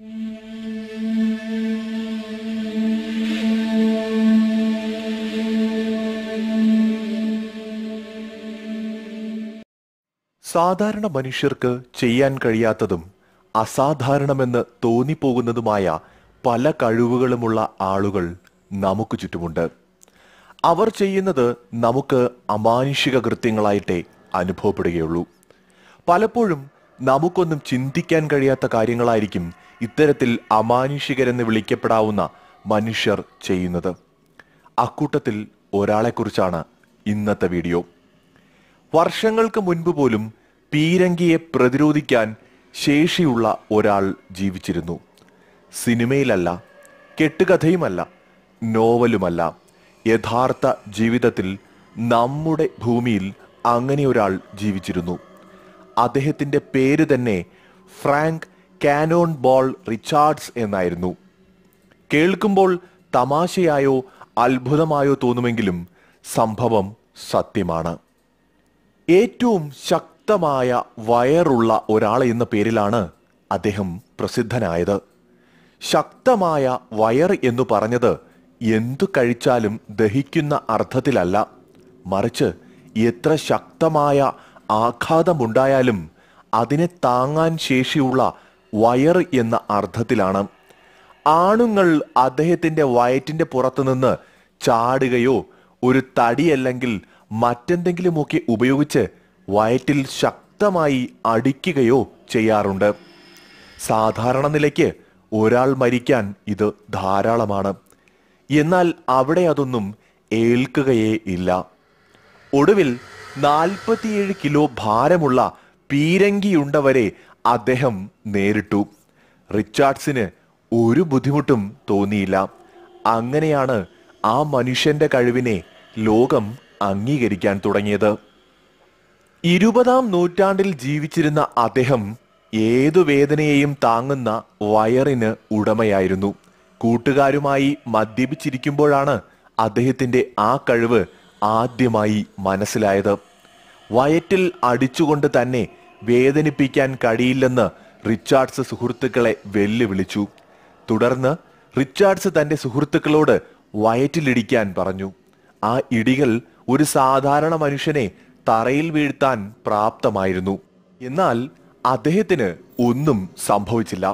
സാധാരണ മനുഷ്യർക്ക് ചെയ്യാൻ കഴിയാത്തതും അസാധാരണമെന്ന് തോന്നിപ്പോകുന്നതുമായ പല കഴിവുകളുമുള്ള ആളുകൾ നമുക്ക് ചുറ്റുമുണ്ട് അവർ ചെയ്യുന്നത് നമുക്ക് അമാനുഷിക കൃത്യങ്ങളായിട്ടേ അനുഭവപ്പെടുകയുള്ളൂ പലപ്പോഴും നമുക്കൊന്നും ചിന്തിക്കാൻ കഴിയാത്ത കാര്യങ്ങളായിരിക്കും ഇത്തരത്തിൽ അമാനുഷികരെന്ന് വിളിക്കപ്പെടാവുന്ന മനുഷ്യർ ചെയ്യുന്നത് അക്കൂട്ടത്തിൽ ഒരാളെക്കുറിച്ചാണ് ഇന്നത്തെ വീഡിയോ വർഷങ്ങൾക്ക് മുൻപ് പോലും പീരങ്കിയെ പ്രതിരോധിക്കാൻ ശേഷിയുള്ള ഒരാൾ ജീവിച്ചിരുന്നു സിനിമയിലല്ല കെട്ടുകഥയുമല്ല നോവലുമല്ല യഥാർത്ഥ ജീവിതത്തിൽ നമ്മുടെ ഭൂമിയിൽ അങ്ങനെ ഒരാൾ ജീവിച്ചിരുന്നു അദ്ദേഹത്തിൻ്റെ പേര് തന്നെ ഫ്രാങ്ക് കാനോൺ ബോൾ റിച്ചാർഡ്സ് എന്നായിരുന്നു കേൾക്കുമ്പോൾ തമാശയായോ അത്ഭുതമായോ തോന്നുമെങ്കിലും സംഭവം സത്യമാണ് ഏറ്റവും ശക്തമായ വയറുള്ള ഒരാൾ എന്ന പേരിലാണ് അദ്ദേഹം പ്രസിദ്ധനായത് ശക്തമായ വയർ എന്ന് പറഞ്ഞത് എന്തു കഴിച്ചാലും ദഹിക്കുന്ന അർത്ഥത്തിലല്ല മറിച്ച് എത്ര ശക്തമായ ആഘാതമുണ്ടായാലും അതിനെ താങ്ങാൻ ശേഷിയുള്ള വയർ എന്ന അർത്ഥത്തിലാണ് ആണുങ്ങൾ അദ്ദേഹത്തിൻ്റെ വയറ്റിന്റെ പുറത്തുനിന്ന് ചാടുകയോ ഒരു തടിയല്ലെങ്കിൽ മറ്റെന്തെങ്കിലുമൊക്കെ ഉപയോഗിച്ച് വയറ്റിൽ ശക്തമായി അടിക്കുകയോ ചെയ്യാറുണ്ട് സാധാരണ നിലയ്ക്ക് ഒരാൾ മരിക്കാൻ ഇത് ധാരാളമാണ് എന്നാൽ അവിടെ അതൊന്നും ഏൽക്കുകയേ ഇല്ല ഒടുവിൽ നാൽപ്പത്തിയേഴ് കിലോ ഭാരമുള്ള പീരങ്കിയുണ്ടവരെ അദ്ദേഹം നേരിട്ടു റിച്ചാർഡ്സിന് ഒരു ബുദ്ധിമുട്ടും തോന്നിയില്ല അങ്ങനെയാണ് ആ മനുഷ്യന്റെ കഴിവിനെ ലോകം അംഗീകരിക്കാൻ തുടങ്ങിയത് ഇരുപതാം നൂറ്റാണ്ടിൽ ജീവിച്ചിരുന്ന അദ്ദേഹം ഏതു വേദനയെയും താങ്ങുന്ന വയറിന് ഉടമയായിരുന്നു കൂട്ടുകാരുമായി മദ്യപിച്ചിരിക്കുമ്പോഴാണ് അദ്ദേഹത്തിൻ്റെ ആ കഴിവ് ആദ്യമായി മനസ്സിലായത് വയറ്റിൽ അടിച്ചുകൊണ്ട് തന്നെ വേദനിപ്പിക്കാൻ കഴിയില്ലെന്ന് റിച്ചാർഡ്സ് സുഹൃത്തുക്കളെ വെല്ലുവിളിച്ചു തുടർന്ന് റിച്ചാർഡ്സ് തന്റെ സുഹൃത്തുക്കളോട് വയറ്റിലിടിക്കാൻ പറഞ്ഞു ആ ഇടികൾ ഒരു സാധാരണ മനുഷ്യനെ തറയിൽ വീഴ്ത്താൻ പ്രാപ്തമായിരുന്നു എന്നാൽ അദ്ദേഹത്തിന് ഒന്നും സംഭവിച്ചില്ല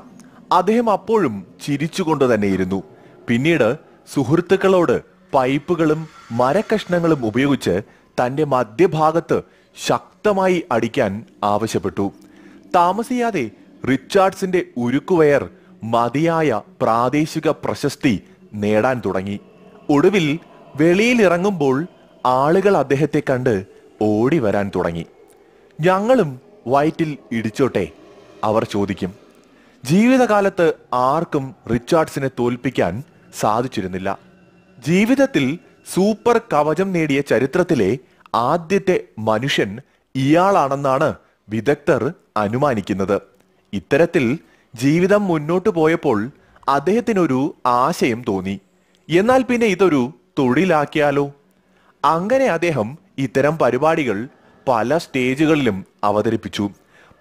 അദ്ദേഹം അപ്പോഴും ചിരിച്ചുകൊണ്ട് തന്നെയിരുന്നു പിന്നീട് സുഹൃത്തുക്കളോട് പൈപ്പുകളും മരക്കഷ്ണങ്ങളും ഉപയോഗിച്ച് തന്റെ മധ്യഭാഗത്ത് ശക്തമായി അടിക്കാൻ ആവശ്യപ്പെട്ടു താമസിയാതെ റിച്ചാർഡ്സിന്റെ ഉരുക്കുവയർ മതിയായ പ്രാദേശിക പ്രശസ്തി നേടാൻ തുടങ്ങി ഒടുവിൽ വെളിയിലിറങ്ങുമ്പോൾ ആളുകൾ അദ്ദേഹത്തെ കണ്ട് ഓടി വരാൻ തുടങ്ങി ഞങ്ങളും വയറ്റിൽ ഇടിച്ചോട്ടെ അവർ ചോദിക്കും ജീവിതകാലത്ത് ആർക്കും റിച്ചാർഡ്സിനെ തോൽപ്പിക്കാൻ സാധിച്ചിരുന്നില്ല ജീവിതത്തിൽ സൂപ്പർ കവചം നേടിയ ചരിത്രത്തിലെ ആദ്യത്തെ മനുഷ്യൻ ഇയാളാണെന്നാണ് വിദഗ്ധർ അനുമാനിക്കുന്നത് ഇത്തരത്തിൽ ജീവിതം മുന്നോട്ടു പോയപ്പോൾ അദ്ദേഹത്തിനൊരു ആശയം തോന്നി എന്നാൽ പിന്നെ ഇതൊരു തൊഴിലാക്കിയാലോ അങ്ങനെ അദ്ദേഹം ഇത്തരം പരിപാടികൾ പല സ്റ്റേജുകളിലും അവതരിപ്പിച്ചു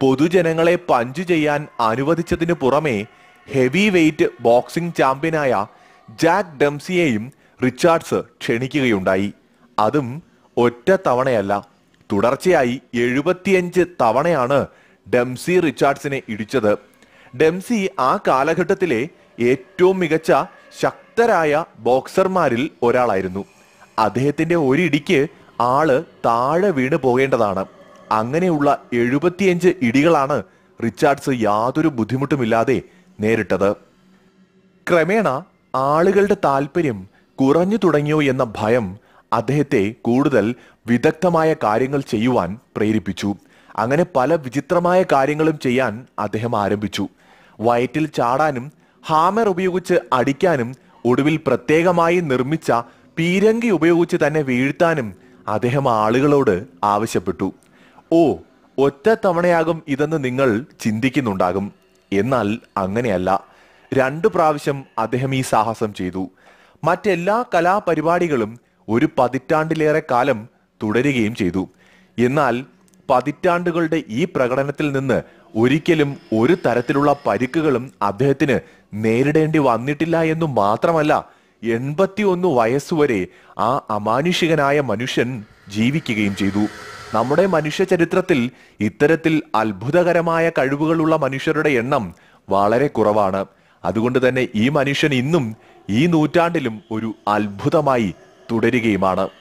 പൊതുജനങ്ങളെ പഞ്ച് ചെയ്യാൻ അനുവദിച്ചതിനു പുറമെ ഹെവി വെയ്റ്റ് ബോക്സിംഗ് ചാമ്പ്യനായ ജാക്ക് ഡംസിയെയും റിച്ചാർഡ്സ് ക്ഷണിക്കുകയുണ്ടായി അതും ഒറ്റ തവണയല്ല തുടർച്ചയായി എഴുപത്തിയഞ്ച് തവണയാണ് ഡംസി റിച്ചാർഡ്സിനെ ഇടിച്ചത് ഡംസി ആ കാലഘട്ടത്തിലെ ഏറ്റവും മികച്ച ശക്തരായ ബോക്സർമാരിൽ ഒരാളായിരുന്നു അദ്ദേഹത്തിന്റെ ഒരിടിക്ക് ആള് താഴെ വീണ് പോകേണ്ടതാണ് അങ്ങനെയുള്ള എഴുപത്തിയഞ്ച് ഇടികളാണ് റിച്ചാർഡ്സ് യാതൊരു ബുദ്ധിമുട്ടുമില്ലാതെ നേരിട്ടത് ക്രമേണ ആളുകളുടെ താല്പര്യം കുറഞ്ഞു തുടങ്ങിയോ എന്ന ഭയം അദ്ദേഹത്തെ കൂടുതൽ വിദഗ്ധമായ കാര്യങ്ങൾ ചെയ്യുവാൻ പ്രേരിപ്പിച്ചു അങ്ങനെ പല വിചിത്രമായ കാര്യങ്ങളും ചെയ്യാൻ അദ്ദേഹം ആരംഭിച്ചു വയറ്റിൽ ചാടാനും ഹാമർ ഉപയോഗിച്ച് അടിക്കാനും ഒടുവിൽ പ്രത്യേകമായി നിർമ്മിച്ച പീരങ്കി ഉപയോഗിച്ച് തന്നെ വീഴ്ത്താനും അദ്ദേഹം ആളുകളോട് ആവശ്യപ്പെട്ടു ഓ ഒറ്റ തവണയാകും ഇതെന്ന് നിങ്ങൾ ചിന്തിക്കുന്നുണ്ടാകും എന്നാൽ അങ്ങനെയല്ല രണ്ടു പ്രാവശ്യം അദ്ദേഹം ഈ സാഹസം ചെയ്തു മറ്റെല്ലാ കലാപരിപാടികളും ഒരു പതിറ്റാണ്ടിലേറെ കാലം തുടരുകയും ചെയ്തു എന്നാൽ പതിറ്റാണ്ടുകളുടെ ഈ പ്രകടനത്തിൽ നിന്ന് ഒരിക്കലും ഒരു തരത്തിലുള്ള പരിക്കുകളും അദ്ദേഹത്തിന് നേരിടേണ്ടി വന്നിട്ടില്ല എന്നു മാത്രമല്ല എൺപത്തിയൊന്ന് വയസ്സുവരെ ആ അമാനുഷികനായ മനുഷ്യൻ ജീവിക്കുകയും ചെയ്തു നമ്മുടെ മനുഷ്യ ചരിത്രത്തിൽ ഇത്തരത്തിൽ അത്ഭുതകരമായ കഴിവുകളുള്ള മനുഷ്യരുടെ എണ്ണം വളരെ കുറവാണ് അതുകൊണ്ട് തന്നെ ഈ മനുഷ്യൻ ഇന്നും ഈ നൂറ്റാണ്ടിലും ഒരു അത്ഭുതമായി തുടരുകയുമാണ്